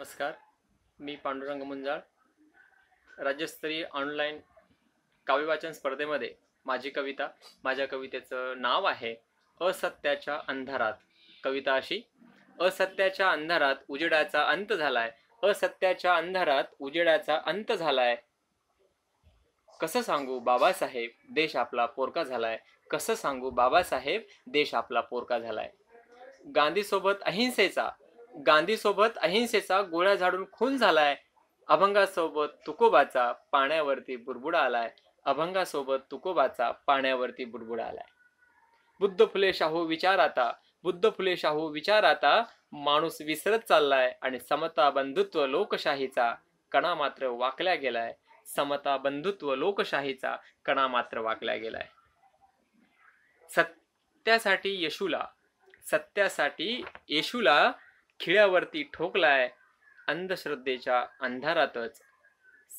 नमस्कार मी पांडुरंग मुंजाळ राज्यस्तरीय ऑनलाइन काव्यवाचन स्पर्धेमध्ये माझी कविता माझ्या कवितेचं नाव आहे असत्याच्या अंधारात कविता अशी असत्याच्या अंधारात उजेडाचा अंत झालाय असत्याच्या अंधारात उजेडाचा अंत झालाय कसं सांगू बाबासाहेब देश आपला पोरका झालाय कसं सांगू बाबासाहेब देश आपला पोरका झालाय गांधीसोबत अहिंसेचा गांधीसोबत अहिंसेचा गोळ्या झाडून खून झालाय अभंगासोबत तुकोबाचा पाण्यावरती बुडबुडा आलाय अभंगासोबत तुकोबाचा पाण्यावरती बुडबुडा आलाय बुद्ध फुले शाहू विचार आता बुद्ध फुले शाहू विचार आता माणूस विसरत चाललाय आणि समता बंधुत्व लोकशाहीचा कणा मात्र वाकल्या गेलाय समता बंधुत्व लोकशाहीचा कणा मात्र वाकल्या गेलाय सत्यासाठी येशूला सत्यासाठी येशूला खिळ्यावरती ठोकलाय अंधश्रद्धेच्या अंधारातच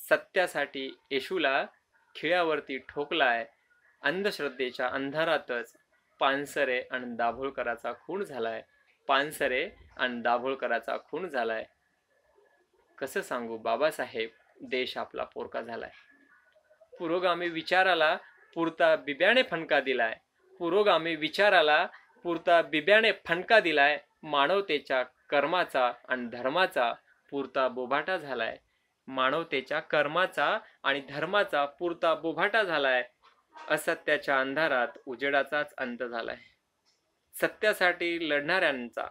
सत्यासाठी येशूला खिळ्यावरती ठोकलाय अंधश्रद्धेच्या अंधारातच पानसरे आणि दाभोळकराचा खूण झालाय पानसरे आणि दाभोळकराचा खूण झालाय कसं सांगू बाबासाहेब देश आपला पोरका झालाय पुरोगामी विचाराला पुरता बिब्याने फणका दिलाय पुरोगामी विचाराला पुरता बिब्याने फणका दिलाय मानवतेच्या कर्माचा आणि धर्माचा पुरता बोभाटा झालाय मानवतेच्या कर्माचा आणि धर्माचा पुरता बोभाटा झालाय असत्याच्या अंधारात उजेडाचाच अंत झालाय सत्यासाठी लढणाऱ्यांचा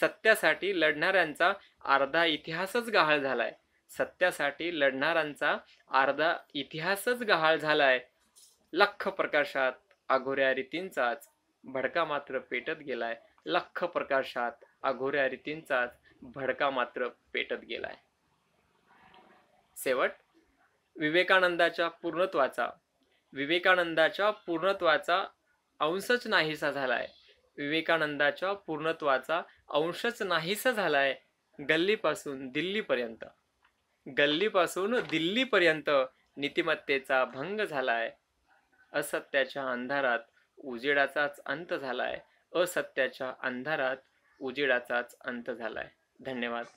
सत्यासाठी लढणाऱ्यांचा अर्धा इतिहासच गहाळ झालाय सत्यासाठी लढणाऱ्यांचा अर्धा इतिहासच गहाळ झालाय लख प्रकाशात अघोऱ्या रीतींचाच भडका मात्र पेटत गेलाय लख प्रकाशात अघोऱ्या रीतींचा भडका मात्र पेटत गेलाय शेवट विवेकानंदाच्या पूर्णत्वाचा विवेकानंदाच्या पूर्णत्वाचा अंशच नाहीसा झालाय विवेकानंदाच्या पूर्णत्वाचा अंशच नाहीसा झालाय गल्लीपासून दिल्लीपर्यंत गल्लीपासून दिल्लीपर्यंत नीतिमत्तेचा भंग झालाय असत्याच्या अंधारात उजेडाचाच अंत झालाय असत्याच्या अंधारात उजेडाचाच अंत झालाय धन्यवाद